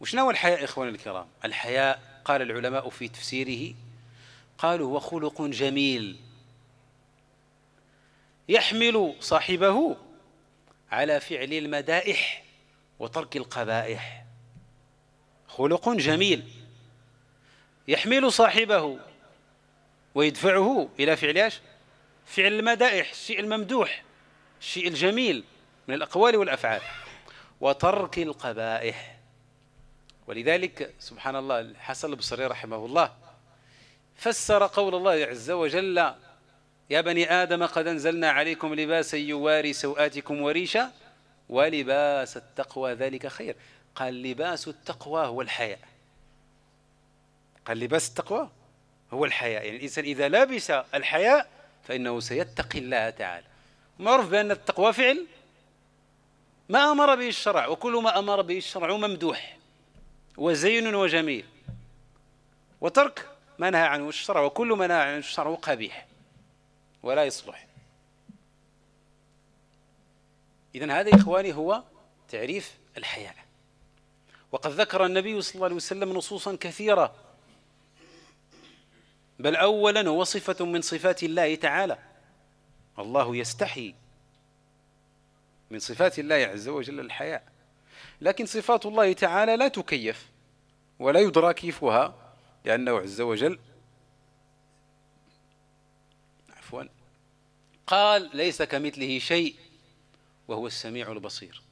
وشنو الحياء إخواني الكرام الحياء قال العلماء في تفسيره قالوا هو خلق جميل يحمل صاحبه على فعل المدائح وترك القبائح خلق جميل يحمل صاحبه ويدفعه إلى فعل ايش؟ فعل المدائح الشيء الممدوح الشيء الجميل من الأقوال والأفعال وترك القبائح ولذلك سبحان الله الحسن البصري رحمه الله فسر قول الله عز وجل يا بني آدم قد أنزلنا عليكم لباسا يواري سوآتكم وريشا ولباس التقوى ذلك خير قال لباس التقوى هو الحياء قال لباس التقوى هو الحياء يعني الإنسان إذا لبس الحياء فإنه سيتقي الله تعالى معروف بأن التقوى فعل ما أمر به الشرع وكل ما أمر به الشرع ممدوح وزين وجميل وترك ما نهى عنه الشرع وكل ما نهى عنه الشرع قبيح ولا يصلح إذا هذا إخواني هو تعريف الحياء وقد ذكر النبي صلى الله عليه وسلم نصوصا كثيرة بل أولا هو صفة من صفات الله تعالى الله يستحي من صفات الله عز وجل الحياء لكن صفات الله تعالى لا تكيف ولا يدرى كيفها لأنه عز وجل عفوا قال ليس كمثله شيء وهو السميع البصير